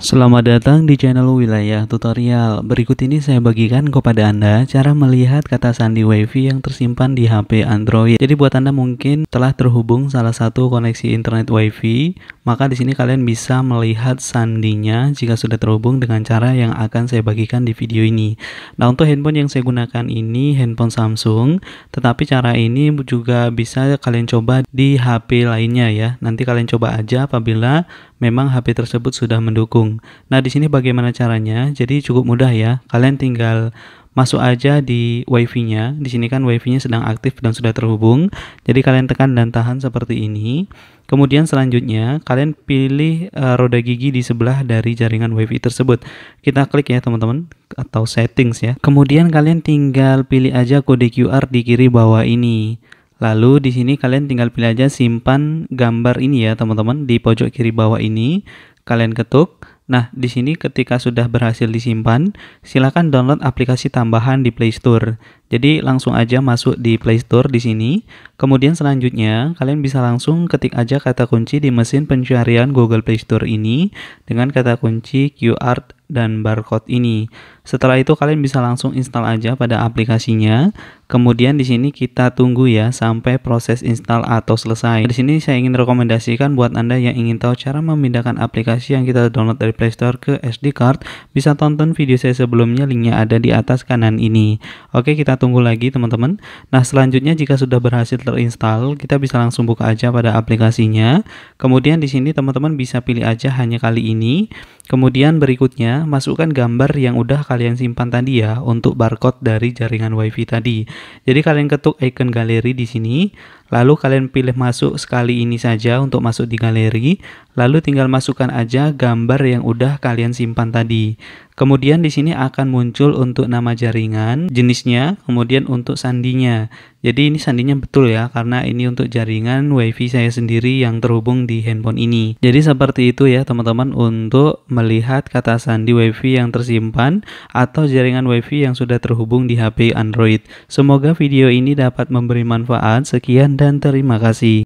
Selamat datang di channel Wilayah Tutorial. Berikut ini saya bagikan kepada Anda cara melihat kata sandi wifi yang tersimpan di HP Android. Jadi buat Anda mungkin telah terhubung salah satu koneksi internet wifi, maka di sini kalian bisa melihat sandinya jika sudah terhubung dengan cara yang akan saya bagikan di video ini. Nah untuk handphone yang saya gunakan ini handphone Samsung, tetapi cara ini juga bisa kalian coba di HP lainnya ya. Nanti kalian coba aja apabila memang HP tersebut sudah mendukung. Nah, di sini bagaimana caranya? Jadi cukup mudah ya. Kalian tinggal masuk aja di WiFi-nya. Di sini kan WiFi-nya sedang aktif dan sudah terhubung. Jadi kalian tekan dan tahan seperti ini. Kemudian selanjutnya kalian pilih uh, roda gigi di sebelah dari jaringan WiFi tersebut. Kita klik ya teman-teman atau settings ya. Kemudian kalian tinggal pilih aja kode QR di kiri bawah ini. Lalu di sini kalian tinggal pilih aja simpan gambar ini ya teman-teman di pojok kiri bawah ini. Kalian ketuk Nah, di sini ketika sudah berhasil disimpan, silakan download aplikasi tambahan di Play Store. Jadi langsung aja masuk di Play Store di sini. Kemudian selanjutnya, kalian bisa langsung ketik aja kata kunci di mesin pencarian Google Play Store ini dengan kata kunci QR dan barcode ini. Setelah itu kalian bisa langsung install aja pada aplikasinya. Kemudian di sini kita tunggu ya sampai proses install atau selesai. Di sini saya ingin rekomendasikan buat Anda yang ingin tahu cara memindahkan aplikasi yang kita download dari Play Store ke SD card, bisa tonton video saya sebelumnya, linknya ada di atas kanan ini. Oke, kita tunggu lagi teman-teman. Nah, selanjutnya jika sudah berhasil terinstall, kita bisa langsung buka aja pada aplikasinya. Kemudian di sini teman-teman bisa pilih aja hanya kali ini. Kemudian berikutnya, masukkan gambar yang udah kalian kalian simpan tadi ya untuk barcode dari jaringan WiFi tadi. Jadi kalian ketuk icon galeri di sini, Lalu kalian pilih masuk sekali ini saja untuk masuk di galeri, lalu tinggal masukkan aja gambar yang udah kalian simpan tadi. Kemudian di sini akan muncul untuk nama jaringan, jenisnya, kemudian untuk sandinya. Jadi ini sandinya betul ya, karena ini untuk jaringan wifi saya sendiri yang terhubung di handphone ini. Jadi seperti itu ya teman-teman untuk melihat kata sandi wifi yang tersimpan atau jaringan wifi yang sudah terhubung di HP Android. Semoga video ini dapat memberi manfaat. Sekian dan terima kasih.